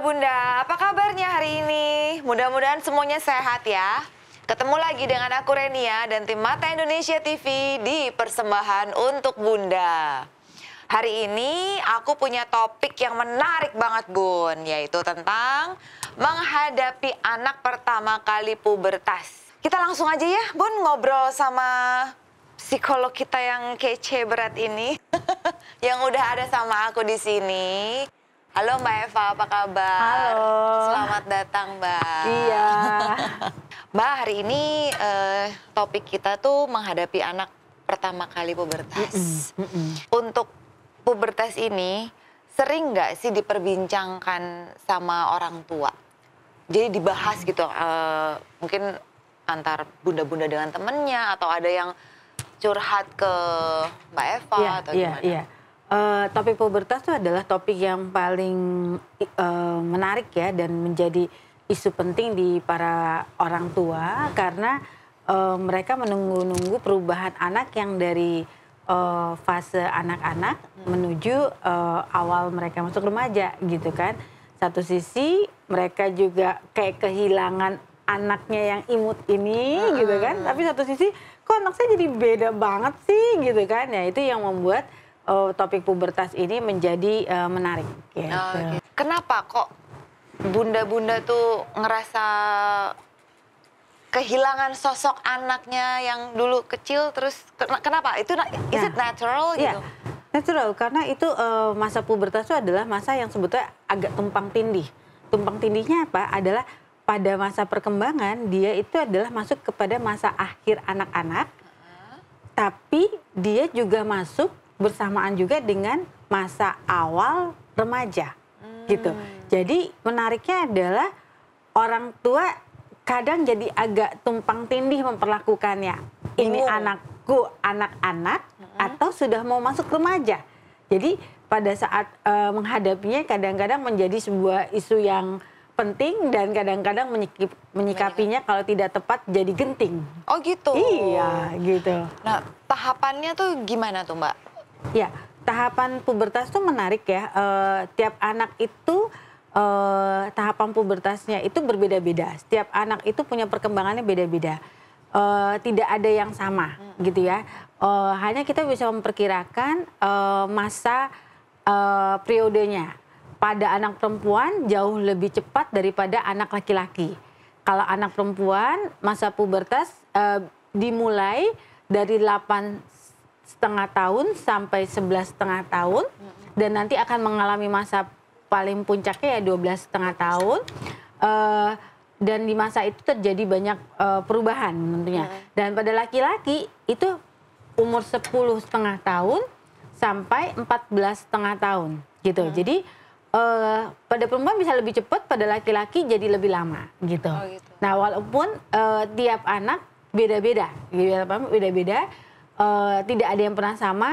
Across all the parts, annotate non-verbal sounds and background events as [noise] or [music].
Bunda. Apa kabarnya hari ini? Mudah-mudahan semuanya sehat ya. Ketemu lagi dengan aku Renia dan tim Mata Indonesia TV di Persembahan untuk Bunda. Hari ini aku punya topik yang menarik banget Bun, yaitu tentang menghadapi anak pertama kali pubertas. Kita langsung aja ya Bun ngobrol sama psikolog kita yang kece berat ini, [laughs] yang udah ada sama aku di sini. Halo Mbak Eva, apa kabar? Halo. Selamat datang Mbak. Iya. [laughs] Mbak, hari ini eh, topik kita tuh menghadapi anak pertama kali pubertas. Mm -mm, mm Untuk pubertas ini, sering nggak sih diperbincangkan sama orang tua? Jadi dibahas gitu, uh, mungkin antar bunda-bunda dengan temennya, atau ada yang curhat ke Mbak Eva yeah, atau yeah, gimana? Yeah. Uh, topik pubertas itu adalah topik yang paling uh, menarik ya dan menjadi isu penting di para orang tua karena uh, mereka menunggu-nunggu perubahan anak yang dari uh, fase anak-anak menuju uh, awal mereka masuk remaja gitu kan. Satu sisi mereka juga kayak kehilangan anaknya yang imut ini gitu kan. Tapi satu sisi kok anak saya jadi beda banget sih gitu kan. Ya itu yang membuat uh, topik pubertas ini menjadi uh, menarik. Gitu. Oh, ah, okay. Kenapa kok bunda-bunda tuh ngerasa kehilangan sosok anaknya yang dulu kecil terus kenapa itu is nah. it natural yeah. gitu? Natural karena itu uh, masa pubertas itu adalah masa yang sebetulnya agak tumpang tindih. Tumpang tindihnya apa? Adalah pada masa perkembangan dia itu adalah masuk kepada masa akhir anak-anak. Uh -huh. Tapi dia juga masuk bersamaan juga dengan masa awal remaja hmm. gitu. Jadi menariknya adalah orang tua kadang jadi agak tumpang tindih memperlakukannya. Ini oh. anakku anak-anak hmm. atau sudah mau masuk remaja. Jadi pada saat uh, menghadapinya kadang-kadang menjadi sebuah isu yang penting dan kadang-kadang menyikip, menyikapinya kalau tidak tepat jadi genting. Oh gitu. Iya, gitu. Nah, tahapannya tuh gimana tuh, Mbak? Ya, tahapan pubertas itu menarik ya. E, tiap anak itu e, tahapan pubertasnya itu berbeda-beda. Setiap anak itu punya perkembangannya beda-beda. E, tidak ada yang sama hmm. gitu ya. E, hanya kita bisa memperkirakan e, masa e, periodenya. Pada anak perempuan jauh lebih cepat daripada anak laki-laki. Kalau anak perempuan masa pubertas e, dimulai dari 8 setengah tahun sampai sebelas setengah tahun dan nanti akan mengalami masa paling puncaknya ya belas setengah tahun uh, dan di masa itu terjadi banyak uh, perubahan tentunya dan pada laki-laki itu umur sepuluh setengah tahun sampai empat belas setengah tahun gitu hmm. jadi uh, pada perempuan bisa lebih cepat, pada laki-laki jadi lebih lama gitu. Oh, gitu. Nah walaupun uh, tiap anak beda-beda, gitu ya, beda-beda, uh, tidak ada yang pernah sama,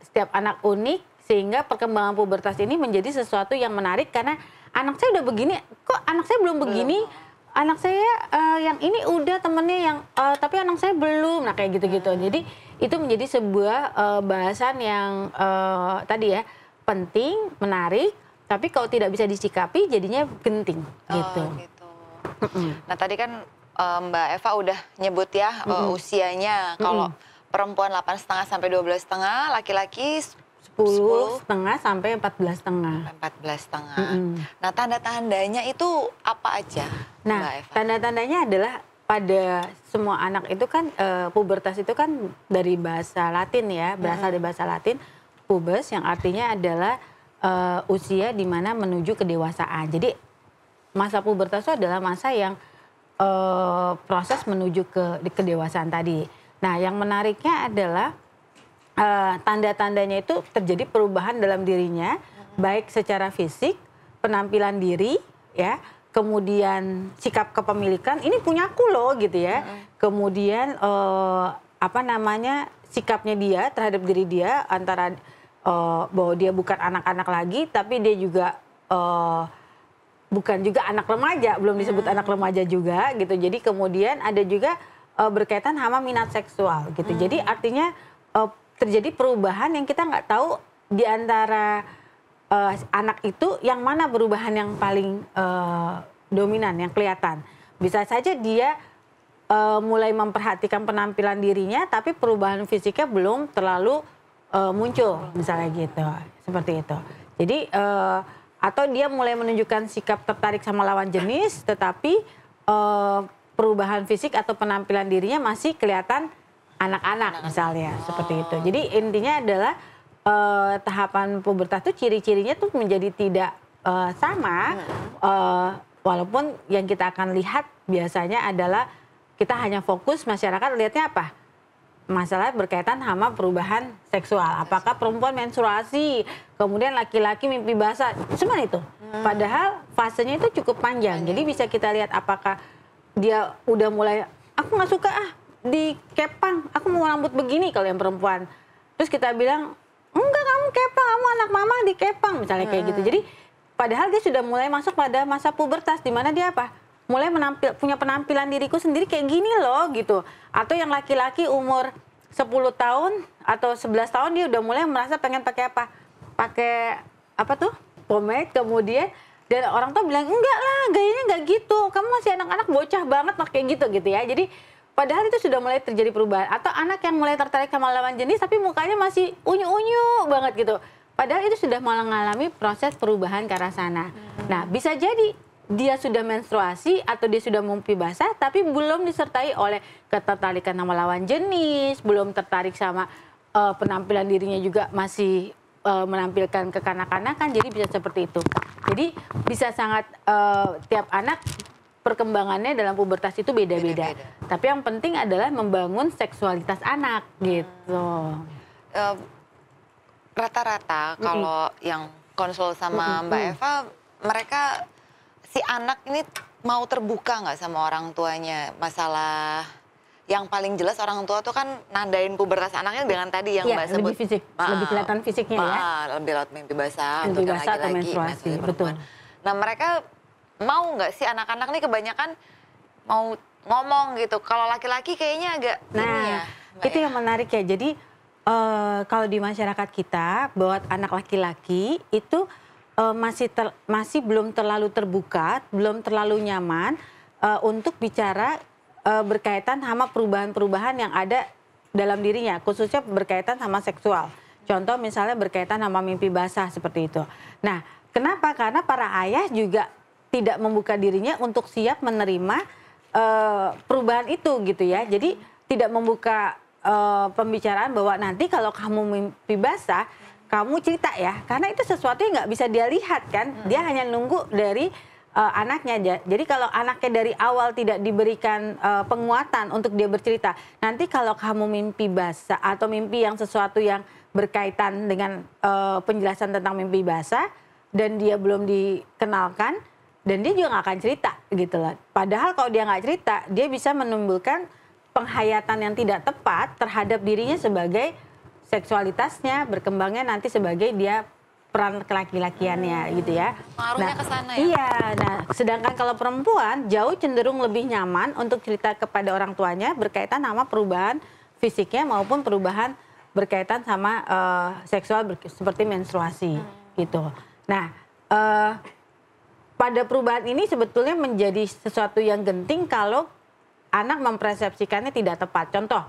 setiap anak unik sehingga perkembangan pubertas ini menjadi sesuatu yang menarik karena anak saya udah begini, kok anak saya belum begini? Belum. Anak saya uh, yang ini udah temennya yang uh, tapi anak saya belum. Nah, kayak gitu-gitu. Hmm. Jadi itu menjadi sebuah uh, bahasan yang uh, tadi ya, penting, menarik, tapi kalau tidak bisa disikapi jadinya genting gitu. Oh, gitu. gitu. Nah, tadi kan Mbak Eva udah nyebut ya mm usianya kalau mm perempuan 8 setengah sampai 12 setengah, laki-laki 10 setengah sampai 14 setengah. 14 setengah. Mm -hmm. Nah, tanda-tandanya itu apa aja? Nah, tanda-tandanya adalah pada semua anak itu kan e, pubertas itu kan dari bahasa Latin ya, berasal mm -hmm. dari bahasa Latin pubes yang artinya adalah e, usia di mana menuju kedewasaan. Jadi masa pubertas itu adalah masa yang e, proses menuju ke kedewasaan tadi. Nah, yang menariknya adalah uh, tanda-tandanya itu terjadi perubahan dalam dirinya, baik secara fisik, penampilan diri, ya, kemudian sikap kepemilikan. Ini punya aku loh, gitu ya. Kemudian uh, apa namanya sikapnya dia terhadap diri dia antara uh, bahwa dia bukan anak-anak lagi, tapi dia juga uh, bukan juga anak remaja, belum disebut hmm. anak remaja juga, gitu. Jadi kemudian ada juga uh, berkaitan hama minat seksual gitu. Hmm. Jadi artinya uh, terjadi perubahan yang kita nggak tahu di antara uh, anak itu yang mana perubahan yang paling uh, dominan yang kelihatan. Bisa saja dia uh, mulai memperhatikan penampilan dirinya tapi perubahan fisiknya belum terlalu uh, muncul misalnya gitu. Seperti itu. Jadi uh, atau dia mulai menunjukkan sikap tertarik sama lawan jenis tetapi uh, perubahan fisik atau penampilan dirinya masih kelihatan anak-anak misalnya oh. seperti itu. Jadi intinya adalah uh, tahapan pubertas itu ciri-cirinya tuh menjadi tidak uh, sama uh, walaupun yang kita akan lihat biasanya adalah kita hanya fokus masyarakat lihatnya apa? Masalah berkaitan sama perubahan seksual. Apakah perempuan menstruasi, kemudian laki-laki mimpi basah, cuman itu. Hmm. Padahal fasenya itu cukup panjang. Jadi bisa kita lihat apakah dia udah mulai aku nggak suka ah di kepang aku mau rambut begini kalau yang perempuan terus kita bilang enggak kamu kepang kamu anak mama di kepang misalnya kayak gitu hmm. jadi padahal dia sudah mulai masuk pada masa pubertas di mana dia apa mulai menampil, punya penampilan diriku sendiri kayak gini loh gitu atau yang laki-laki umur 10 tahun atau 11 tahun dia udah mulai merasa pengen pakai apa pakai apa tuh pomade kemudian dan orang tua bilang enggak lah gayanya nggak gitu kamu masih anak-anak bocah banget pakai gitu gitu ya jadi padahal itu sudah mulai terjadi perubahan atau anak yang mulai tertarik sama lawan jenis tapi mukanya masih unyu-unyu banget gitu padahal itu sudah mengalami proses perubahan ke arah sana hmm. nah bisa jadi dia sudah menstruasi atau dia sudah mumpi basah tapi belum disertai oleh ketertarikan sama lawan jenis belum tertarik sama uh, penampilan dirinya juga masih uh, menampilkan kekanak-kanakan jadi bisa seperti itu. Jadi bisa sangat uh, tiap anak perkembangannya dalam pubertas itu beda-beda. Tapi yang penting adalah membangun seksualitas anak gitu. Eh, rata-rata uh, mm -hmm. kalau yang konsul sama mm -hmm. Mbak Eva, mereka si anak ini mau terbuka nggak sama orang tuanya masalah yang paling jelas orang tua tuh kan nandain pubertas anaknya dengan tadi yang ya, mbak sebut lebih fisik, ma, lebih kelihatan fisiknya ma, ya. Lebih lewat mimpi basah, mimpi untuk basah atau menstruasi, betul. Nah mereka mau nggak sih anak-anak nih kebanyakan mau ngomong gitu. Kalau laki-laki kayaknya agak nah ya, itu ya. yang menarik ya. Jadi uh, kalau di masyarakat kita buat anak laki-laki itu uh, masih ter, masih belum terlalu terbuka, belum terlalu nyaman uh, untuk bicara uh, berkaitan sama perubahan-perubahan yang ada dalam dirinya, khususnya berkaitan sama seksual. Contoh misalnya berkaitan sama mimpi basah seperti itu. Nah, kenapa? Karena para ayah juga tidak membuka dirinya untuk siap menerima uh, perubahan itu gitu ya. Jadi tidak membuka uh, pembicaraan bahwa nanti kalau kamu mimpi basah, kamu cerita ya. Karena itu sesuatu yang nggak bisa dia lihat kan. Dia hanya nunggu dari uh, anaknya. Aja. Jadi kalau anaknya dari awal tidak diberikan uh, penguatan untuk dia bercerita, nanti kalau kamu mimpi basah atau mimpi yang sesuatu yang berkaitan dengan uh, penjelasan tentang mimpi basah dan dia belum dikenalkan dan dia juga nggak akan cerita gitu loh. Padahal kalau dia nggak cerita, dia bisa menumbuhkan penghayatan yang tidak tepat terhadap dirinya sebagai seksualitasnya berkembangnya nanti sebagai dia peran laki-lakiannya gitu ya. Pengaruhnya nah, ke sana ya. Iya. Nah, sedangkan kalau perempuan jauh cenderung lebih nyaman untuk cerita kepada orang tuanya berkaitan sama perubahan fisiknya maupun perubahan berkaitan sama uh, seksual ber seperti menstruasi hmm. gitu. Nah, uh, pada perubahan ini sebetulnya menjadi sesuatu yang genting kalau anak mempersepsikannya tidak tepat. Contoh,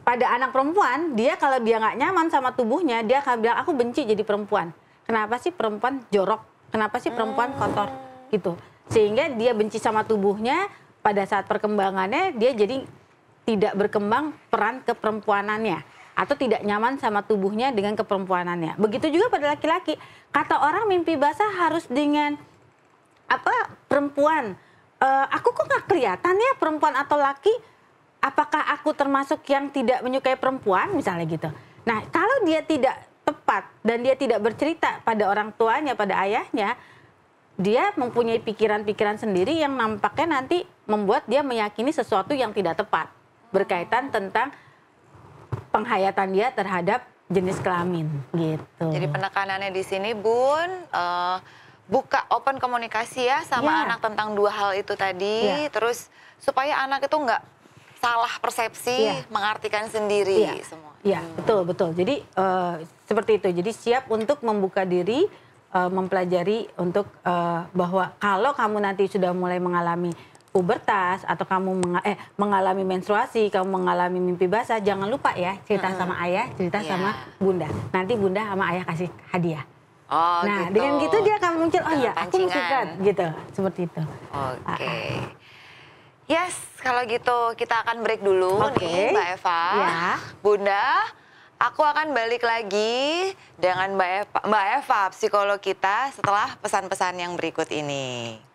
pada anak perempuan dia kalau dia nggak nyaman sama tubuhnya dia akan bilang aku benci jadi perempuan kenapa sih perempuan jorok kenapa sih perempuan kotor gitu sehingga dia benci sama tubuhnya pada saat perkembangannya dia jadi tidak berkembang peran keperempuanannya atau tidak nyaman sama tubuhnya dengan keperempuanannya. Begitu juga pada laki-laki. Kata orang mimpi basah harus dengan apa perempuan. uh, aku kok nggak kelihatan ya perempuan atau laki apakah aku termasuk yang tidak menyukai perempuan misalnya gitu. Nah, kalau dia tidak tepat dan dia tidak bercerita pada orang tuanya, pada ayahnya, dia mempunyai pikiran-pikiran sendiri yang nampaknya nanti membuat dia meyakini sesuatu yang tidak tepat berkaitan tentang penghayatan dia terhadap jenis kelamin gitu. Jadi penekanannya di sini Bun uh, buka open komunikasi ya sama yeah. anak tentang dua hal itu tadi, yeah. terus supaya anak itu nggak salah persepsi yeah. mengartikan sendiri yeah. semua. Iya, hmm. betul betul. Jadi uh, seperti itu. Jadi siap untuk membuka diri, uh, mempelajari untuk uh, bahwa kalau kamu nanti sudah mulai mengalami pubertas atau kamu meng eh, mengalami menstruasi, kamu mengalami mimpi basah, jangan lupa ya cerita hmm. sama ayah, cerita yeah. sama bunda. Nanti bunda sama ayah kasih hadiah. Oh, nah gitu. dengan gitu dia akan muncul oh iya aku suka. gitu seperti itu. Oke. Okay. Uh, uh. Ah. Yes, kalau gitu kita akan break dulu okay. nih Mbak Eva. Ya. Bunda, aku akan balik lagi dengan Mbak Eva, Mbak Eva psikolog kita setelah pesan-pesan yang berikut ini.